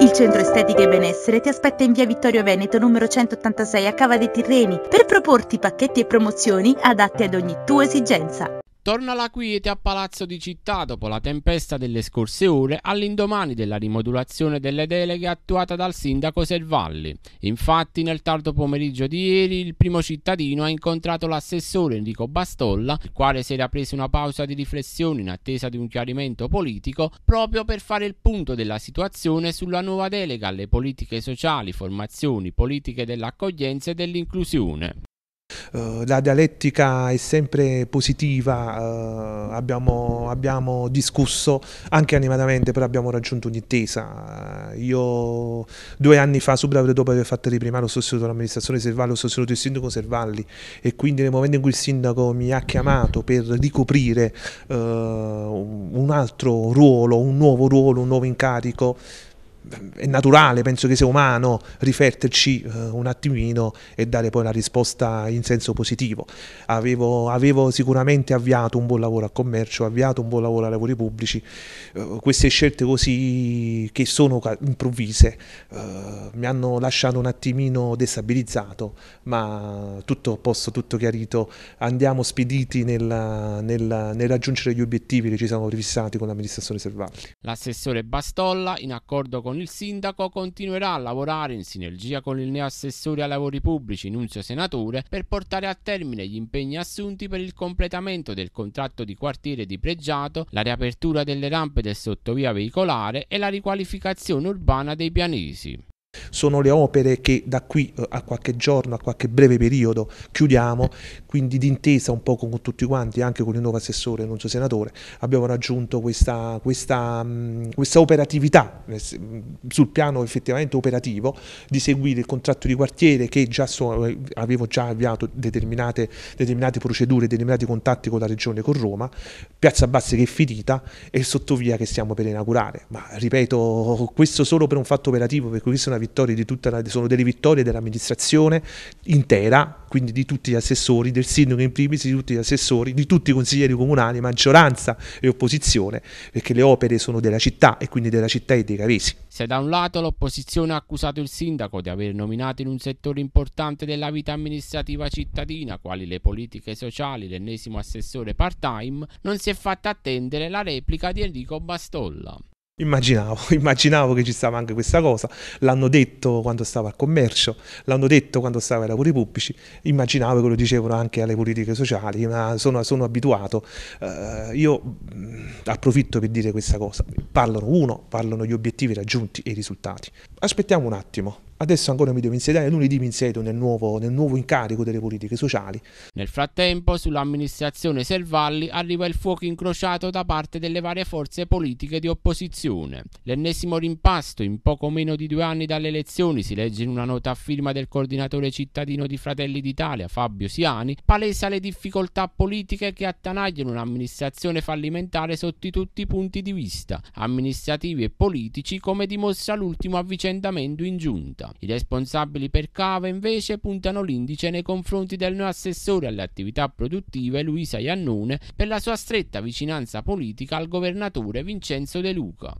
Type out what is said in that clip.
Il Centro Estetica e Benessere ti aspetta in via Vittorio Veneto numero 186 a Cava dei Tirreni per proporti pacchetti e promozioni adatti ad ogni tua esigenza. Torna la quiete a Palazzo di Città dopo la tempesta delle scorse ore all'indomani della rimodulazione delle deleghe attuata dal sindaco Servalli. Infatti nel tardo pomeriggio di ieri il primo cittadino ha incontrato l'assessore Enrico Bastolla, il quale si era preso una pausa di riflessione in attesa di un chiarimento politico proprio per fare il punto della situazione sulla nuova delega alle politiche sociali, formazioni, politiche dell'accoglienza e dell'inclusione. Eh, la dialettica è sempre positiva, eh, abbiamo, abbiamo, discusso anche animatamente, però abbiamo raggiunto un'intesa. Eh, io due anni fa, subito dopo aver fatto di primario, ho sostenuto l'amministrazione Servalli, ho sostenuto il sindaco Servalli e quindi nel momento in cui il sindaco mi ha chiamato per ricoprire un altro ruolo, un nuovo ruolo, un nuovo incarico, è naturale, penso che sia umano rifletterci eh, un attimino e dare poi una risposta in senso positivo. Avevo, avevo, sicuramente avviato un buon lavoro al commercio, avviato un buon lavoro ai lavori pubblici, eh, queste scelte così che sono improvvise eh, mi hanno lasciato un attimino destabilizzato, ma tutto a posto, tutto chiarito, andiamo spediti nel, nel, nel raggiungere gli obiettivi che ci siamo prefissati con l'amministrazione Servalli. L'assessore Bastolla, in accordo con Crown, il sindaco continuerà a lavorare in sinergia con il neoassessore ai lavori pubblici, Nunzio Senatore, per portare a termine gli impegni assunti per il completamento del contratto di quartiere di Pregiato, la riapertura delle rampe del sottovia veicolare e la riqualificazione urbana dei pianesi. Sono le opere che da qui eh, a qualche giorno, a qualche breve periodo chiudiamo, quindi d'intesa un po' con tutti quanti, anche con il nuovo assessore e il nostro senatore, abbiamo raggiunto questa, questa, mm, questa operatività eh, mm, sul piano effettivamente operativo di seguire il contratto di quartiere che già so, eh, avevo già avviato determinate, determinate procedure, determinati contatti con la regione, con Roma, Piazza Basse che è finita e sottovia che stiamo per inaugurare. Ma ripeto, questo solo per un fatto operativo, perché questa è una vittoria di tutta la, sono delle vittorie dell'amministrazione intera, quindi di tutti gli assessori, del sindaco in primis, di tutti gli assessori, di tutti i consiglieri comunali, maggioranza e opposizione, perché le opere sono della città e quindi della città e dei Caresi. Se da un lato l'opposizione ha accusato il sindaco di aver nominato in un settore importante della vita amministrativa cittadina, quali le politiche sociali, l'ennesimo assessore part-time, non si è fatta attendere la replica di Enrico Bastolla. Immaginavo, immaginavo che ci stava anche questa cosa, l'hanno detto quando stava al commercio, l'hanno detto quando stava ai lavori pubblici, immaginavo che lo dicevano anche alle politiche sociali, ma sono, sono abituato. Uh, io mm, approfitto per dire questa cosa, parlano uno, parlano gli obiettivi raggiunti e i risultati. Aspettiamo un attimo, Adesso ancora mi devo insediare, lunedì mi insedio nel nuovo, nel nuovo incarico delle politiche sociali. Nel frattempo, sull'amministrazione Servalli arriva il fuoco incrociato da parte delle varie forze politiche di opposizione. L'ennesimo rimpasto in poco meno di due anni dalle elezioni, si legge in una nota a firma del coordinatore cittadino di Fratelli d'Italia, Fabio Siani, palesa le difficoltà politiche che attanagliano un'amministrazione fallimentare sotto tutti i punti di vista, amministrativi e politici, come dimostra l'ultimo avvicendamento in giunta politica. I responsabili per cava invece puntano l'indice nei confronti del neo assessore alle attività produttive Luisa Iannone per la sua stretta vicinanza politica al governatore Vincenzo De Luca.